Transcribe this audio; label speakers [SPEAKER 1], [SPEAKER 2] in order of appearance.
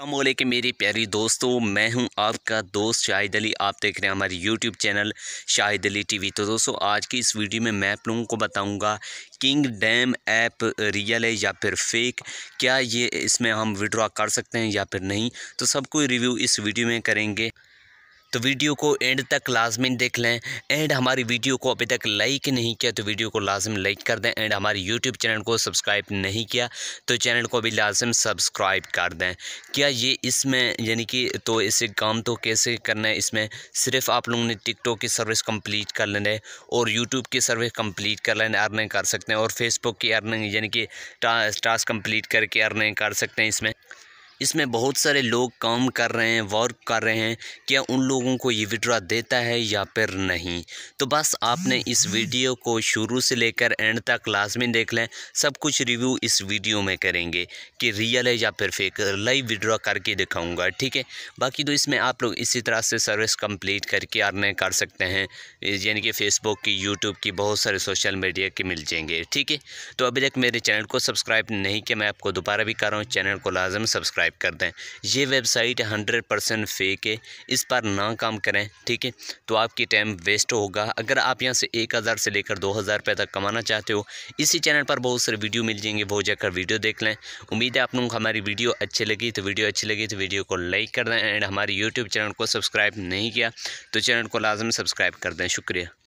[SPEAKER 1] के मेरी प्यारी दोस्तों मैं हूं आपका दोस्त शाहिद अली आप देख रहे हैं हमारे YouTube channel Shahid Ali T तो दोस्तों आज की इस वीडियो में मैं आप लोगों को बताऊंगा किंग डैम ऐप रियल है या फिर फेक क्या ये इसमें हम विड्रॉ कर सकते हैं या फिर नहीं तो सब कोई रिव्यू इस वीडियो में करेंगे तो वीडियो को एंड तक लाजमिन देख लें एंड हमारी वीडियो को अभी तक लाइक नहीं किया तो वीडियो को लाजम लाइक कर दें एंड हमारे यूट्यूब चैनल को सब्सक्राइब नहीं किया तो चैनल को भी लाजम सब्सक्राइब कर दें क्या ये इसमें यानी कि तो इसे काम तो कैसे करना है इसमें सिर्फ आप लोगों ने टिकटॉक की सर्विस कम्प्लीट कर लेना है और यूट्यूब की सर्विस कम्प्लीट कर लेना अर्निंग कर सकते हैं और फेसबुक की अर्निंग यानी कि टास्क कम्प्लीट करके अर्निंग कर सकते हैं इसमें इसमें बहुत सारे लोग काम कर रहे हैं वर्क कर रहे हैं क्या उन लोगों को ये विड्रा देता है या फिर नहीं तो बस आपने इस वीडियो को शुरू से लेकर एंड तक लाजमी देख लें सब कुछ रिव्यू इस वीडियो में करेंगे कि रियल है या फिर फेक लाइव विड्रा करके दिखाऊँगा ठीक है बाकी तो इसमें आप लोग इसी तरह से सर्विस कंप्लीट करके अर्न कर सकते हैं यानी कि फेसबुक की यूट्यूब की बहुत सारे सोशल मीडिया के मिल जाएंगे ठीक है तो अभी तक मेरे चैनल को सब्सक्राइब नहीं किया मैं आपको दोबारा भी कर रहा हूँ चैनल को लाजम सब्सक्राइब चेक कर दें ये वेबसाइट हंड्रेड परसेंट फेक है इस पर ना काम करें ठीक है तो आपकी टाइम वेस्ट होगा अगर आप यहाँ से एक हज़ार से लेकर दो हज़ार रुपये तक कमाना चाहते हो इसी चैनल पर बहुत सारे वीडियो मिल जाएंगे वो जाकर वीडियो देख लें उम्मीद है आप लोगों को हमारी वीडियो अच्छी लगी तो वीडियो अच्छी लगी तो वीडियो को लाइक कर दें एंड हमारे यूट्यूब चैनल को सब्सक्राइब नहीं किया तो चैनल को लाजम सब्सक्राइब कर दें शुक्रिया